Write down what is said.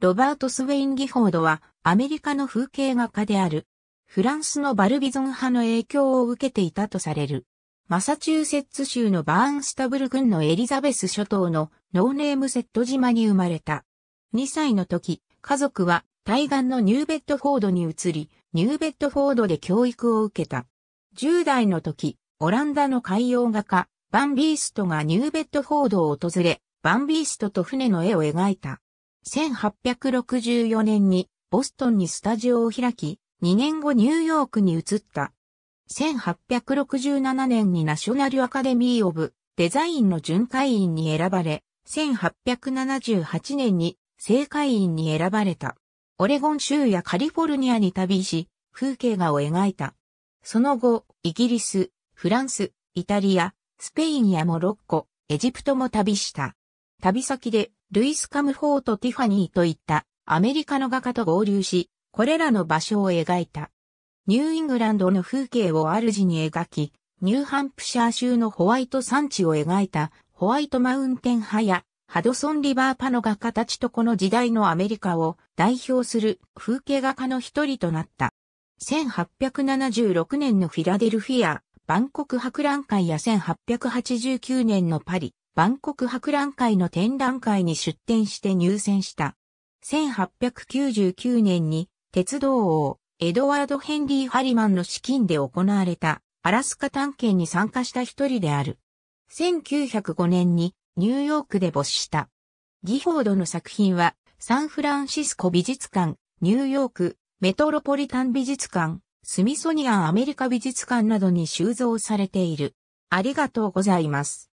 ロバート・スウェイン・ギフォードはアメリカの風景画家である。フランスのバルビゾン派の影響を受けていたとされる。マサチューセッツ州のバーンスタブル郡のエリザベス諸島のノーネームセット島に生まれた。2歳の時、家族は対岸のニューベッドフォードに移り、ニューベッドフォードで教育を受けた。10代の時、オランダの海洋画家、バンビーストがニューベッドフォードを訪れ、バンビーストと船の絵を描いた。1864年にボストンにスタジオを開き、2年後ニューヨークに移った。1867年にナショナルアカデミー・オブ・デザインの巡回員に選ばれ、1878年に正会員に選ばれた。オレゴン州やカリフォルニアに旅し、風景画を描いた。その後、イギリス、フランス、イタリア、スペインやモロッコ、エジプトも旅した。旅先でルイス・カムフォート・ティファニーといったアメリカの画家と合流し、これらの場所を描いた。ニューイングランドの風景を主に描き、ニューハンプシャー州のホワイト山地を描いたホワイトマウンテン派やハドソンリバーパの画家たちとこの時代のアメリカを代表する風景画家の一人となった。1876年のフィラデルフィア、万国博覧会や1889年のパリ、万国博覧会の展覧会に出展して入選した。1899年に鉄道王エドワード・ヘンリー・ハリマンの資金で行われたアラスカ探検に参加した一人である。1905年にニューヨークで没した。ギフォードの作品はサンフランシスコ美術館、ニューヨーク、メトロポリタン美術館、スミソニアンアメリカ美術館などに収蔵されている。ありがとうございます。